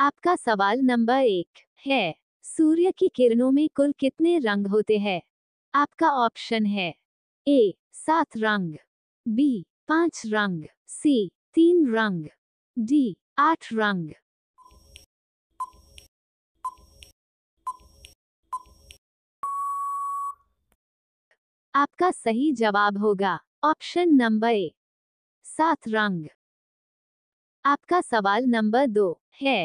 आपका सवाल नंबर एक है सूर्य की किरणों में कुल कितने रंग होते हैं आपका ऑप्शन है ए सात रंग बी पांच रंग सी तीन रंग डी आठ रंग आपका सही जवाब होगा ऑप्शन नंबर ए सात रंग आपका सवाल नंबर दो है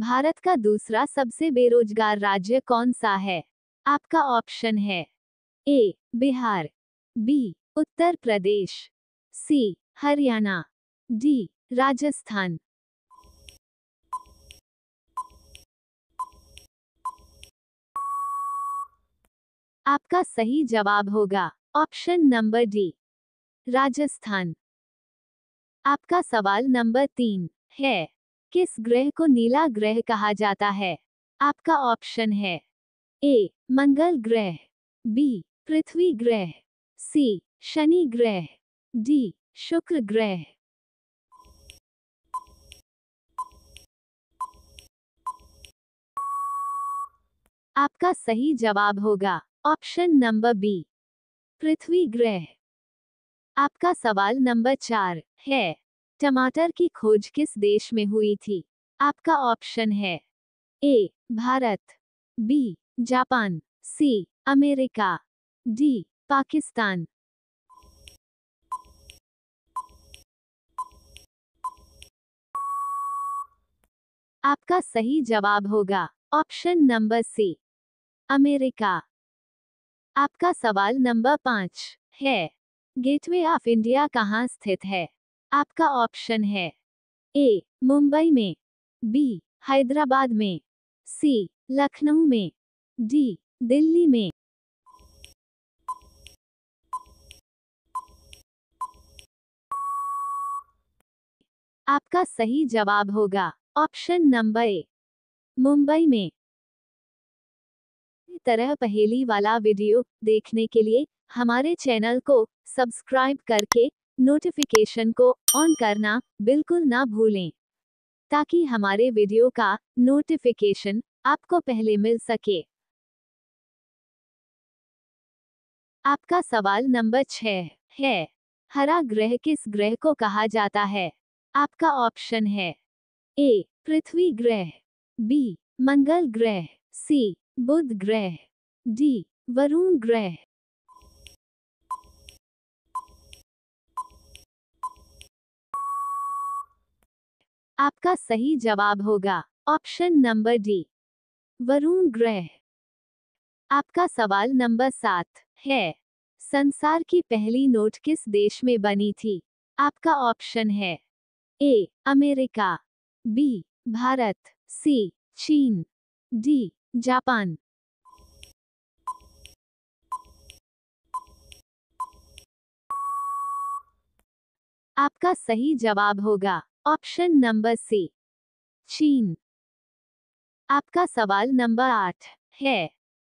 भारत का दूसरा सबसे बेरोजगार राज्य कौन सा है आपका ऑप्शन है A Bihar B Uttar Pradesh C Haryana D Rajasthan आपका सही जवाब होगा ऑप्शन नंबर डी राजस्थान आपका सवाल नंबर तीन है किस ग्रह को नीला ग्रह कहा जाता है आपका ऑप्शन है ए मंगल ग्रह बी पृथ्वी ग्रह सी शनि ग्रह डी शुक्र ग्रह आपका सही जवाब होगा ऑप्शन नंबर बी पृथ्वी ग्रह आपका सवाल नंबर चार है टमाटर की खोज किस देश में हुई थी आपका ऑप्शन है A Bharat B Japan C America D Pakistan आपका सही जवाब होगा ऑप्शन नंबर सी अमेरिका आपका सवाल नंबर पांच है गेटवे ऑफ इंडिया कहाँ स्थित है आपका ऑप्शन है ए मुंबई में बी हैदराबाद में सी लखनऊ में डी दिल्ली में आपका सही जवाब होगा ऑप्शन नंबर ए मुंबई में तरह पहेली वाला वीडियो देखने के लिए हमारे चैनल को सब्सक्राइब करके नोटिफिकेशन को ऑन करना बिल्कुल ना भूलें ताकि हमारे वीडियो का नोटिफिकेशन आपको पहले मिल सके आपका सवाल नंबर छह है हरा ग्रह किस ग्रह को कहा जाता है आपका ऑप्शन है ए पृथ्वी ग्रह बी मंगल ग्रह सी बुध ग्रह डी वरुण ग्रह आपका सही जवाब होगा ऑप्शन नंबर डी वरुण ग्रह आपका सवाल नंबर सात है संसार की पहली नोट किस देश में बनी थी आपका ऑप्शन है A America B Bharat C चीन डी जापान आपका सही जवाब होगा ऑप्शन नंबर सी चीन आपका सवाल नंबर आठ है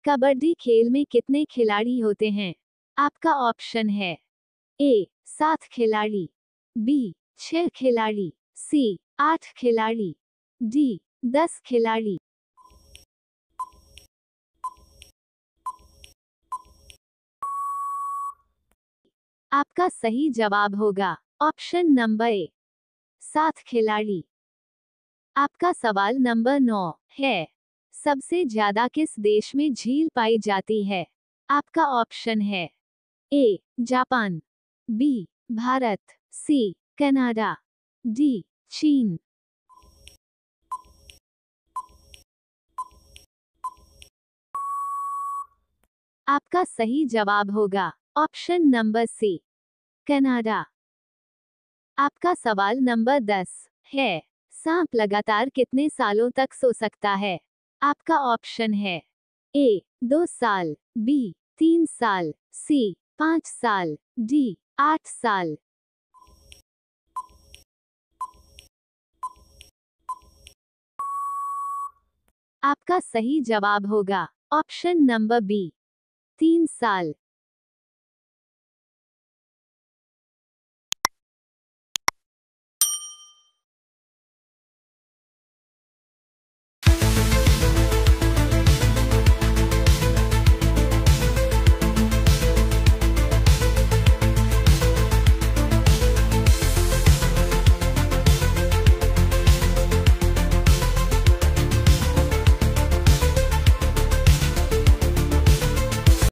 कबड्डी खेल में कितने खिलाड़ी होते हैं आपका ऑप्शन है ए सात खिलाड़ी बी छह खिलाड़ी सी आठ खिलाड़ी डी दस खिलाड़ी आपका सही जवाब होगा ऑप्शन नंबर ए सात खिलाड़ी आपका सवाल नंबर नौ है सबसे ज्यादा किस देश में झील पाई जाती है आपका ऑप्शन है A Japan B Bharat C Canada D चीन आपका सही जवाब होगा ऑप्शन नंबर सी कनाडा आपका सवाल नंबर दस है सांप लगातार कितने सालों तक सो सकता है आपका ऑप्शन है ए दो साल बी तीन साल सी पांच साल डी आठ साल आपका सही जवाब होगा ऑप्शन नंबर बी तीन साल